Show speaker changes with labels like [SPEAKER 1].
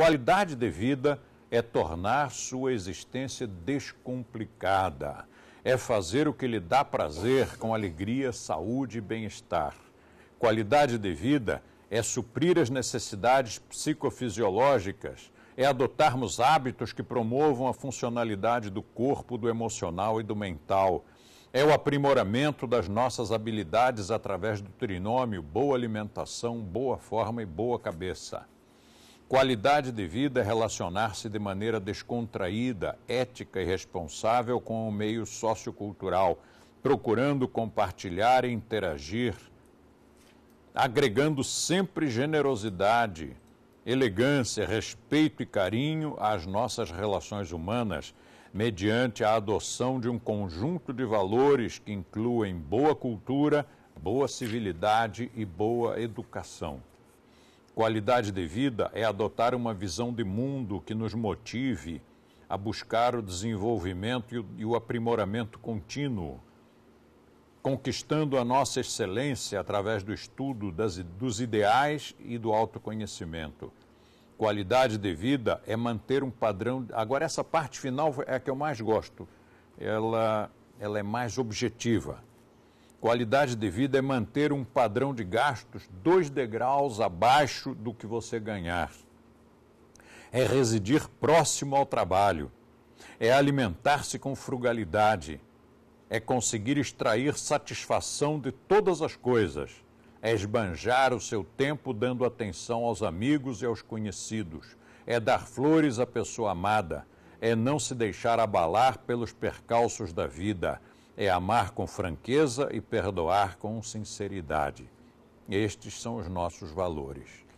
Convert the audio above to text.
[SPEAKER 1] Qualidade de vida é tornar sua existência descomplicada, é fazer o que lhe dá prazer com alegria, saúde e bem-estar. Qualidade de vida é suprir as necessidades psicofisiológicas, é adotarmos hábitos que promovam a funcionalidade do corpo, do emocional e do mental. É o aprimoramento das nossas habilidades através do trinômio boa alimentação, boa forma e boa cabeça. Qualidade de vida é relacionar-se de maneira descontraída, ética e responsável com o meio sociocultural, procurando compartilhar e interagir, agregando sempre generosidade, elegância, respeito e carinho às nossas relações humanas, mediante a adoção de um conjunto de valores que incluem boa cultura, boa civilidade e boa educação. Qualidade de vida é adotar uma visão de mundo que nos motive a buscar o desenvolvimento e o aprimoramento contínuo, conquistando a nossa excelência através do estudo das, dos ideais e do autoconhecimento. Qualidade de vida é manter um padrão. Agora, essa parte final é a que eu mais gosto. Ela, ela é mais objetiva. Qualidade de vida é manter um padrão de gastos dois degraus abaixo do que você ganhar. É residir próximo ao trabalho. É alimentar-se com frugalidade. É conseguir extrair satisfação de todas as coisas. É esbanjar o seu tempo dando atenção aos amigos e aos conhecidos. É dar flores à pessoa amada. É não se deixar abalar pelos percalços da vida é amar com franqueza e perdoar com sinceridade. Estes são os nossos valores.